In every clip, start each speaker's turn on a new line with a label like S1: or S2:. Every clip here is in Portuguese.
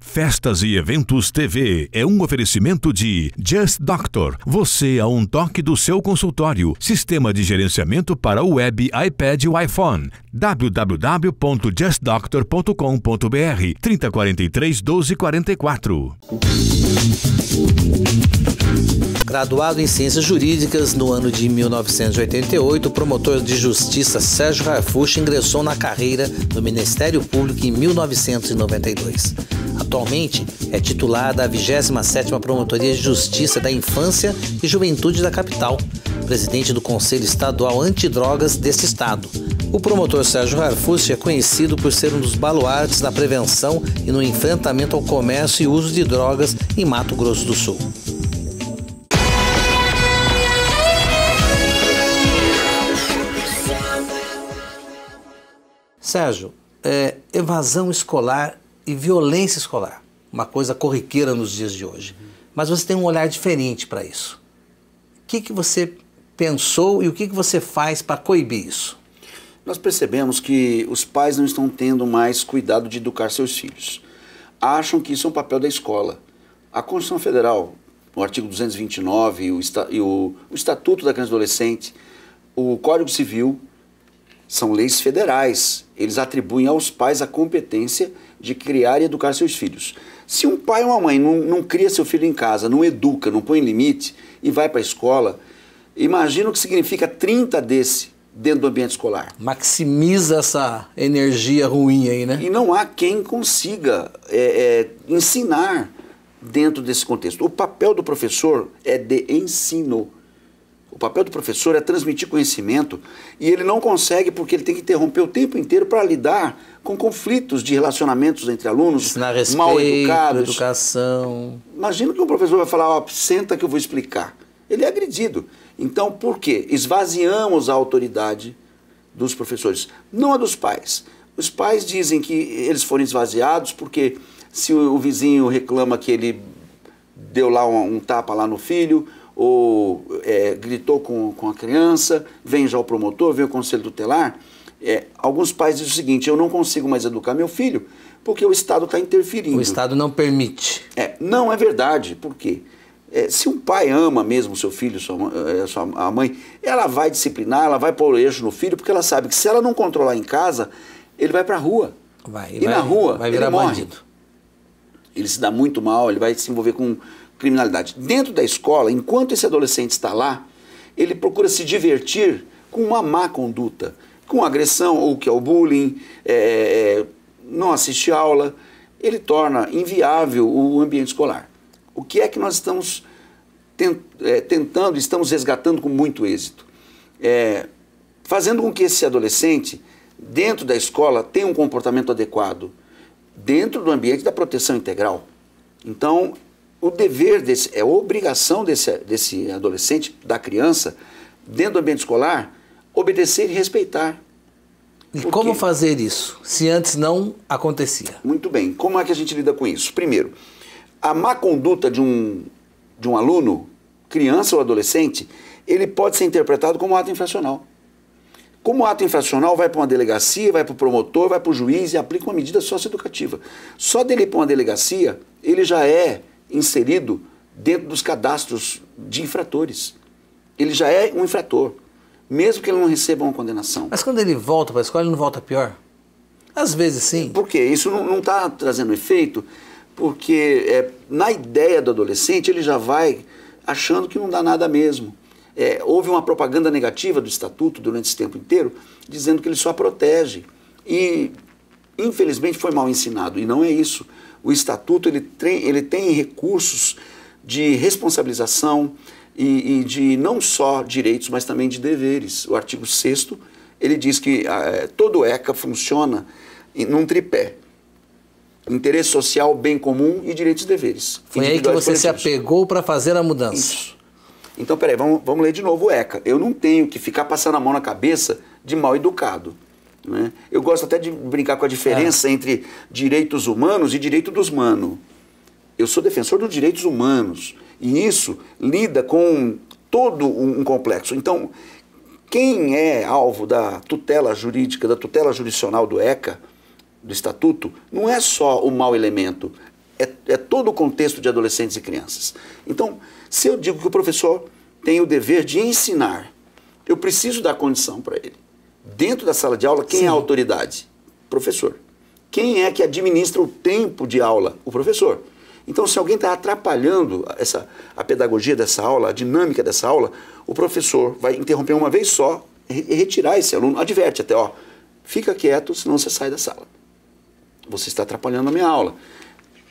S1: Festas e Eventos TV é um oferecimento de Just Doctor. Você a um toque do seu consultório. Sistema de gerenciamento para web, iPad e iPhone. www.justdoctor.com.br 3043 1244.
S2: Graduado em Ciências Jurídicas no ano de 1988, o promotor de justiça Sérgio Rafush ingressou na carreira do Ministério Público em 1992. Atualmente é titular da 27ª Promotoria de Justiça da Infância e Juventude da capital, presidente do Conselho Estadual Antidrogas deste estado. O promotor Sérgio Harfucci é conhecido por ser um dos baluartes na prevenção e no enfrentamento ao comércio e uso de drogas em Mato Grosso do Sul. Sérgio, é, evasão escolar e violência escolar, uma coisa corriqueira nos dias de hoje. Uhum. Mas você tem um olhar diferente para isso. O que, que você pensou e o que, que você faz para coibir
S1: isso? Nós percebemos que os pais não estão tendo mais cuidado de educar seus filhos. Acham que isso é um papel da escola. A Constituição Federal, o artigo 229 o, o Estatuto da Criança e Adolescente, o Código Civil, são leis federais. Eles atribuem aos pais a competência de criar e educar seus filhos. Se um pai ou uma mãe não, não cria seu filho em casa, não educa, não põe limite e vai para a escola, imagina o que significa 30 desse dentro do ambiente escolar.
S2: Maximiza essa energia ruim aí, né? E não há quem
S1: consiga é, é, ensinar dentro desse contexto. O papel do professor é de ensino o papel do professor é transmitir conhecimento e ele não consegue porque ele tem que interromper o tempo inteiro para lidar com conflitos de relacionamentos entre alunos, respeito, mal educados.
S2: Educação.
S1: Imagina que o professor vai falar, ó, oh, senta que eu vou explicar. Ele é agredido. Então, por quê? Esvaziamos a autoridade dos professores, não a dos pais. Os pais dizem que eles foram esvaziados porque se o, vizinho reclama que ele deu lá um, um tapa lá no filho, ou é, gritou com, com a criança, vem já o promotor, vem o conselho tutelar. É, alguns pais dizem o seguinte: eu não consigo mais educar meu filho porque o Estado está interferindo. O Estado não permite. É, não é verdade. Por quê? É, se um pai ama mesmo seu filho, sua, é, sua, a mãe, ela vai disciplinar, ela vai pôr o eixo no filho, porque ela sabe que se ela não controlar em casa, ele vai para a rua. Vai, e vai, na rua, vai virar ele morre. bandido. Ele se dá muito mal, ele vai se envolver com criminalidade. Dentro da escola, enquanto esse adolescente está lá, ele procura se divertir com uma má conduta, com agressão, ou que é o bullying, é, é, é não assiste aula, ele torna inviável o ambiente escolar. O que é que nós estamos é, tentando, estamos resgatando com muito êxito? É, fazendo com que esse adolescente, dentro da escola, tenha um comportamento adequado, dentro do ambiente da proteção integral. Então, o dever desse, é obrigação desse, desse adolescente, da criança, dentro do ambiente escolar, obedecer e respeitar. E Por como quê? fazer isso, se antes não acontecia? Muito bem. Como é que a gente lida com isso? Primeiro, a má conduta de um, de um aluno, criança ou adolescente, ele pode ser interpretado como ato infracional. Como ato infracional, vai para uma delegacia, vai para o promotor, vai para o juiz e aplica uma medida socioeducativa. Só dele ir para uma delegacia, ele já é inserido dentro dos cadastros de infratores. Ele já é um infrator, mesmo que ele não receba uma condenação. Mas quando ele volta para a escola, ele não volta pior? Às vezes sim. Por quê? Isso não está trazendo efeito, porque é, na ideia do adolescente ele já vai achando que não dá nada mesmo. É, houve uma propaganda negativa do estatuto durante esse tempo inteiro, dizendo que ele só protege. E, infelizmente, foi mal ensinado, e não é isso o estatuto ele tem, ele tem recursos de responsabilização e, e de não só direitos, mas também de deveres. O artigo 6 ele diz que ah, é, todo ECA funciona em, num tripé. Interesse social, bem comum e direitos e deveres. Foi aí que você coletivos. se apegou para fazer a mudança. Isso. Então, peraí, vamos, vamos ler de novo o ECA. Eu não tenho que ficar passando a mão na cabeça de mal educado. Né? Eu gosto até de brincar com a diferença é. entre direitos humanos e direito dos humanos. Eu sou defensor dos direitos humanos e isso lida com todo um complexo. Então, quem é alvo da tutela jurídica, da tutela jurisdicional do ECA, do Estatuto, não é só o mau elemento, é, é todo o contexto de adolescentes e crianças. Então, se eu digo que o professor tem o dever de ensinar, eu preciso dar condição para ele dentro da sala de aula, quem Sim. é a autoridade? Professor. Quem é que administra o tempo de aula? O professor. Então, se alguém está atrapalhando essa, a pedagogia dessa aula, a dinâmica dessa aula, o professor vai interromper uma vez só e retirar esse aluno. Adverte até, ó, fica quieto, senão você sai da sala. Você está atrapalhando a minha aula.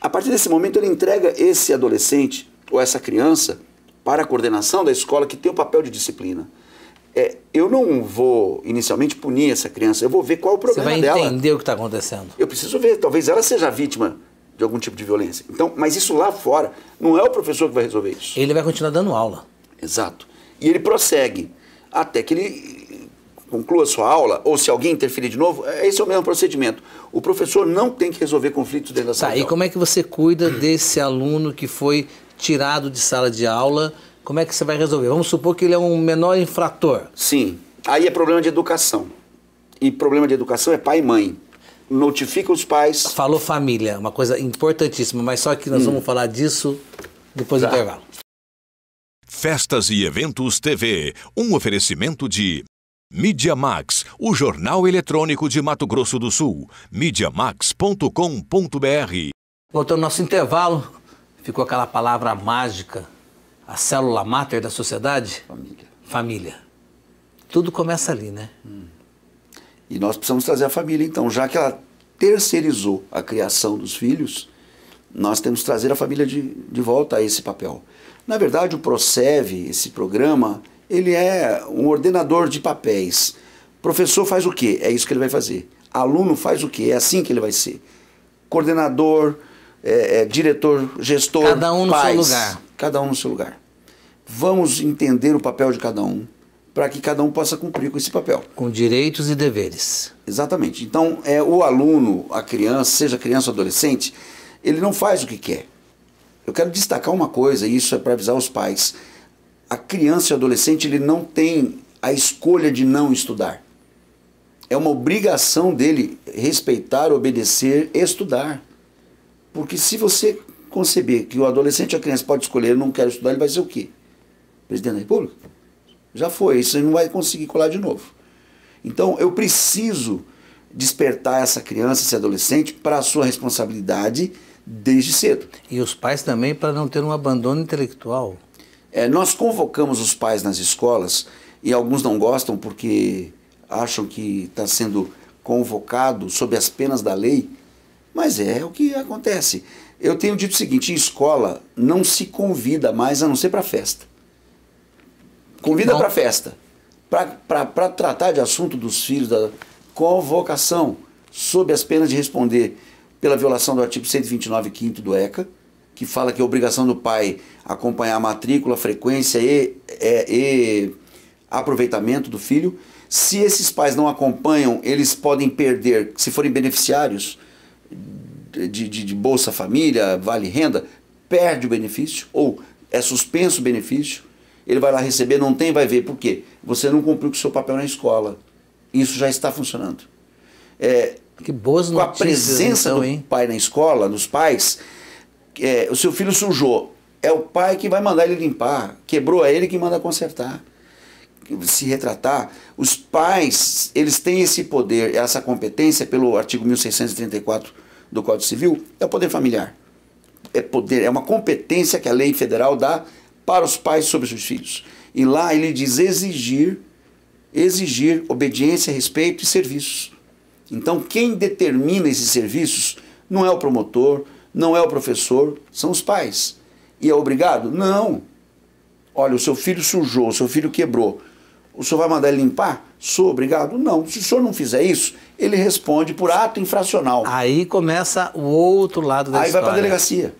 S1: A partir desse momento, ele entrega esse adolescente ou essa criança para a coordenação da escola que tem o papel de disciplina é, eu não vou inicialmente punir essa criança, eu vou ver qual é o problema dela. Você vai dela.
S2: entender o que está acontecendo.
S1: Eu preciso ver, talvez ela seja vítima de algum tipo de violência. Então, mas isso lá fora, não é o professor que vai resolver isso.
S2: Ele vai continuar dando aula.
S1: Exato. E ele prossegue até que ele conclua sua aula, ou se alguém interferir de novo, é esse é o mesmo procedimento. O professor não tem que resolver conflitos dentro da tá, sala. Tá, e aula. como
S2: é que você cuida desse aluno que foi tirado de sala de aula como é que você vai resolver? Vamos supor que ele é um menor infrator.
S1: Sim. Aí é problema de educação. E problema de educação é pai e mãe. Notifica os pais. Falou família,
S2: uma coisa importantíssima,
S1: mas só que nós hum. vamos falar disso depois tá. do intervalo. Festas e Eventos TV, um oferecimento de Media Max, o jornal eletrônico de Mato Grosso do Sul, mediamax.com.br.
S2: Voltando ao nosso intervalo, ficou aquela palavra mágica a célula máter da sociedade? Família. Família. Tudo começa ali, né? Hum.
S1: E nós precisamos trazer a família, então, já que ela terceirizou a criação dos filhos, nós temos que trazer a família de, de volta a esse papel. Na verdade, o ProSEV, esse programa, ele é um ordenador de papéis. Professor faz o quê? É isso que ele vai fazer. Aluno faz o quê? É assim que ele vai ser. Coordenador, é, é, diretor, gestor. Cada um no pais. seu lugar cada um no seu lugar. Vamos entender o papel de cada um para que cada um possa cumprir com esse papel. Com direitos e deveres. Exatamente. Então, é o aluno, a criança, seja criança ou adolescente, ele não faz o que quer. Eu quero destacar uma coisa, e isso é para avisar os pais. A criança e o adolescente, ele não tem a escolha de não estudar. É uma obrigação dele respeitar, obedecer, estudar. Porque se você conceber que o adolescente ou a criança pode escolher, não quero estudar, ele vai ser o quê? Presidente da República? Já foi, isso não vai conseguir colar de novo. Então eu preciso despertar essa criança, esse adolescente, para a sua responsabilidade desde cedo. E os pais também para não ter um abandono intelectual. É, nós convocamos os pais nas escolas e alguns não gostam porque acham que está sendo convocado sob as penas da lei mas é o que acontece. Eu tenho dito o seguinte: em escola não se convida mais a não ser para festa. Convida para festa. Para tratar de assunto dos filhos, da convocação, sob as penas de responder pela violação do artigo 129, quinto do ECA, que fala que é obrigação do pai acompanhar a matrícula, frequência e, é, e aproveitamento do filho. Se esses pais não acompanham, eles podem perder, se forem beneficiários, de, de, de Bolsa Família, Vale Renda, perde o benefício ou é suspenso o benefício, ele vai lá receber, não tem, vai ver. Por quê? Você não cumpriu com o seu papel na escola. Isso já está funcionando. É, que boas com a presença então, do pai na escola, nos pais, é, o seu filho sujou. É o pai que vai mandar ele limpar. Quebrou, é ele que manda consertar se retratar, os pais, eles têm esse poder, essa competência pelo artigo 1634 do Código Civil, é o poder familiar. É poder, é uma competência que a lei federal dá para os pais sobre os filhos. E lá ele diz exigir, exigir obediência, respeito e serviços. Então quem determina esses serviços não é o promotor, não é o professor, são os pais. E é obrigado? Não. Olha, o seu filho sujou, o seu filho quebrou. O senhor vai mandar ele limpar? Sou obrigado? Não. Se o senhor não fizer isso, ele responde por ato infracional. Aí começa o outro lado da Aí história. Aí vai para a delegacia.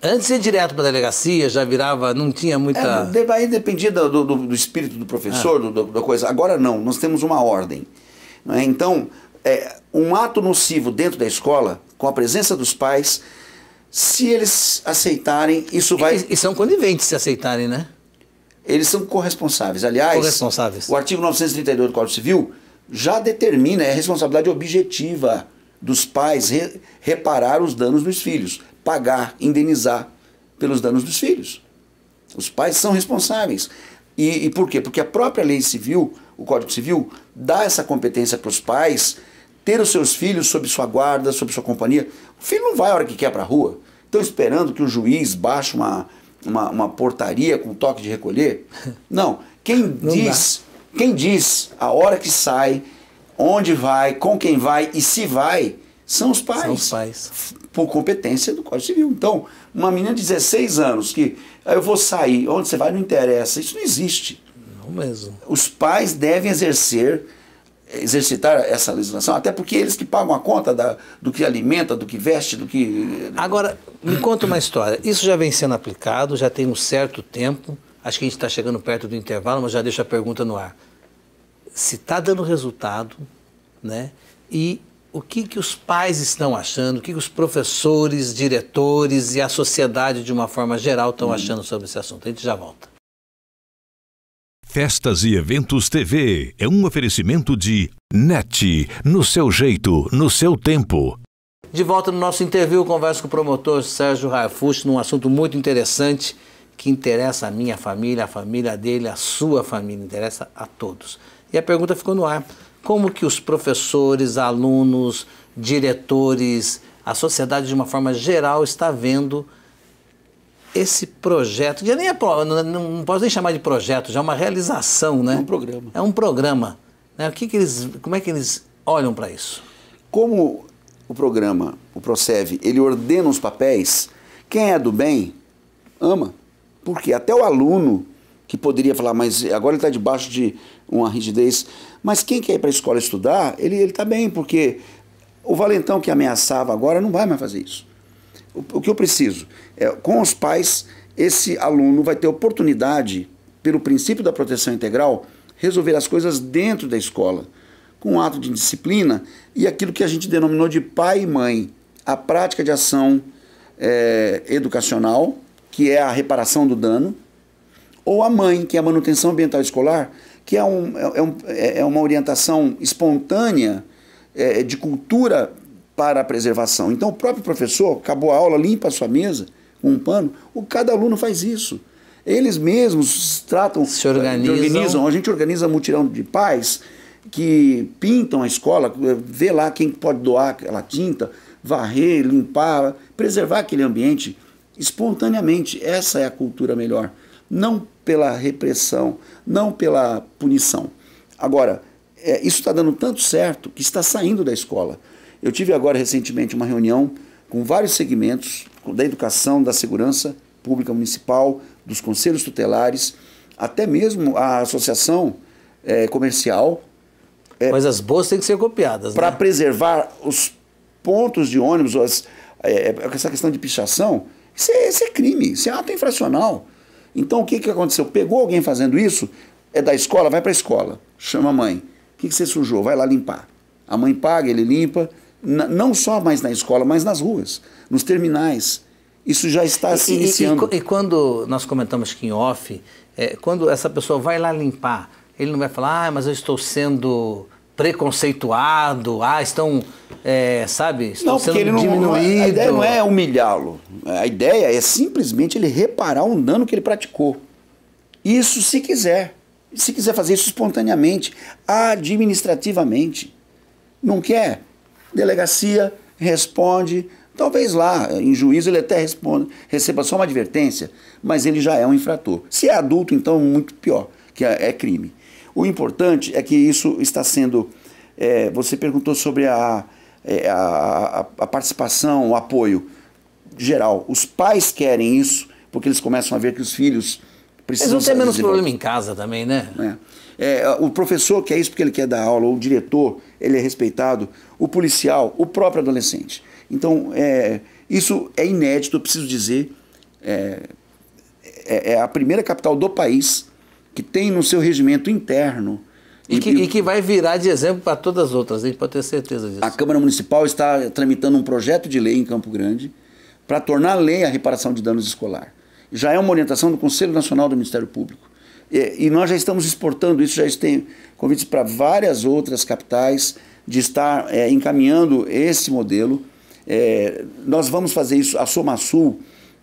S2: Antes de ir direto para a delegacia, já virava, não tinha
S1: muita. É, aí dependia do, do, do espírito do professor, é. do, da coisa. Agora não, nós temos uma ordem. Né? Então, é, um ato nocivo dentro da escola, com a presença dos pais, se eles aceitarem, isso vai. E, e são coniventes se aceitarem, né? eles são corresponsáveis. Aliás, corresponsáveis. o artigo 932 do Código Civil já determina é a responsabilidade objetiva dos pais re, reparar os danos dos filhos, pagar, indenizar pelos danos dos filhos. Os pais são responsáveis. E, e por quê? Porque a própria lei civil, o Código Civil, dá essa competência para os pais ter os seus filhos sob sua guarda, sob sua companhia. O filho não vai a hora que quer para a rua. Estão esperando que o juiz baixe uma, uma, uma portaria com toque de recolher. Não. Quem Não diz, dá. quem diz a hora que sai, onde vai, com quem vai e se vai, são os pais. São os pais. Por competência do Código Civil. Então, uma menina de 16 anos que ah, eu vou sair, onde você vai não interessa. Isso não existe. Não mesmo. Os pais devem exercer exercitar essa legislação, até porque eles que pagam a conta da, do que alimenta, do que veste, do que. Né? Agora,
S2: me conta uma história. Isso já vem sendo aplicado, já tem um certo tempo. Acho que a gente está chegando perto do intervalo, mas já deixo a pergunta no ar. Se está dando resultado, né? E o que, que os pais estão achando, o que, que os professores, diretores e a sociedade, de uma forma geral, estão hum. achando sobre esse assunto? A gente já volta.
S1: Festas e Eventos TV é um oferecimento de NET, no seu jeito, no seu tempo.
S2: De volta no nosso interview, converso com o promotor Sérgio Raifuch num assunto muito interessante que interessa a minha família, a família dele, a sua família, interessa a todos. E a pergunta ficou no ar: como que os professores, alunos, diretores, a sociedade de uma forma geral está vendo esse projeto, que nem é, não, não posso nem chamar de projeto, já é uma realização, né? É um programa. É um programa. Né? O que, que eles, como é que eles olham para isso?
S1: Como o programa, o Procev, ele ordena os papéis, quem é do bem ama. Porque até o aluno que poderia falar, mas agora ele está debaixo de uma rigidez. Mas quem quer ir para a escola estudar, ele está bem, porque o valentão que ameaçava agora não vai mais fazer isso. O, que eu preciso? É, com os pais, esse aluno vai ter oportunidade, pelo princípio da proteção integral, resolver as coisas dentro da escola, com um ato de disciplina e aquilo que a gente denominou de pai e mãe, a prática de ação é, educacional, que é a reparação do dano, ou a mãe, que é a manutenção ambiental escolar, que é, um, é, é um, é, é uma orientação espontânea é, de cultura para a preservação. Então o próprio professor, acabou a aula, limpa a sua mesa com um pano, o cada aluno faz isso. Eles mesmos tratam, se organizam. Eh, organizam. A gente organiza mutirão de pais que pintam a escola, eh, vê lá quem pode doar aquela tinta, varrer, limpar, preservar aquele ambiente espontaneamente. Essa é a cultura melhor. Não pela repressão, não pela punição. Agora, é, isso está dando tanto certo que está saindo da escola. Eu tive agora recentemente uma reunião com vários segmentos da educação, da segurança pública municipal, dos conselhos tutelares, até mesmo a associação é, comercial. É, Mas as boas têm que ser copiadas. Para né? preservar os pontos de ônibus, as, é, essa questão de pichação, isso é, isso é, crime, isso é ato infracional. Então o que, que aconteceu? Pegou alguém fazendo isso, é da escola, vai para a escola, chama a mãe. O que, que você sujou? Vai lá limpar. A mãe paga, ele limpa, não só mais na escola, mas nas ruas, nos terminais. Isso já está se iniciando.
S2: E, e, e, quando nós comentamos que em off, é, quando essa pessoa vai lá limpar, ele não vai falar, ah, mas eu estou sendo preconceituado, ah, estão, é, sabe, estão não, sendo não, A ideia não é
S1: humilhá-lo. A ideia é simplesmente ele reparar um dano que ele praticou. Isso se quiser. Se quiser fazer isso espontaneamente, administrativamente. Não quer? Delegacia responde, talvez lá em juízo ele até responda, receba só uma advertência, mas ele já é um infrator. Se é adulto, então muito pior, que é, é crime. O importante é que isso está sendo. É, você perguntou sobre é, a, a, a participação, o apoio geral. Os pais querem isso porque eles começam a ver que os filhos precisam. Eles vão ter menos problema em casa também, né? É. é. o professor que é isso porque ele quer dar aula, o diretor, ele é respeitado, o policial, o próprio adolescente. Então, é, isso é inédito, eu preciso dizer. É, é, é a primeira capital do país que tem no seu regimento interno. E que, e que vai virar de exemplo para todas as outras, a gente pode ter certeza disso. A Câmara Municipal está tramitando um projeto de lei em Campo Grande para tornar lei a reparação de danos escolar já é uma orientação do Conselho Nacional do Ministério Público. E, e nós já estamos exportando isso, já tem convites para várias outras capitais de estar é, encaminhando esse modelo. É, nós vamos fazer isso, a SomaSul,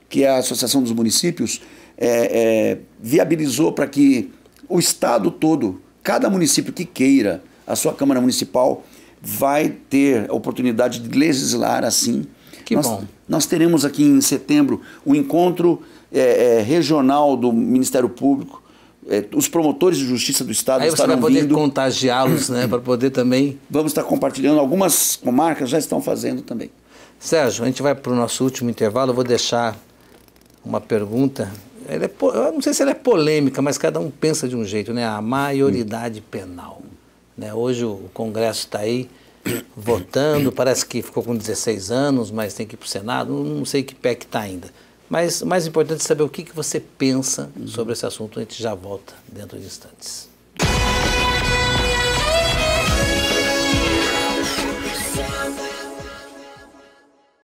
S1: que é a Associação dos Municípios, é, é, viabilizou para que o Estado todo, cada município que queira, a sua Câmara Municipal, vai ter a oportunidade de legislar assim, que nós, bom. Nós teremos aqui em setembro o um encontro é, é, regional do Ministério Público. É, os promotores de justiça do Estado estão vindo. Aí você vai poder contagiá-los, né? Para poder também... Vamos estar compartilhando. Algumas comarcas já estão fazendo também. Sérgio, a gente
S2: vai para o nosso último intervalo. Eu vou deixar uma pergunta. Ela é, eu não sei se ela é polêmica, mas cada um pensa de um jeito, né? A maioridade penal. Né? Hoje o Congresso está aí votando, parece que ficou com 16 anos, mas tem que ir para o Senado, não sei que pé que está ainda. Mas o mais importante é saber o que, que você pensa sobre esse assunto, a gente já volta dentro de instantes.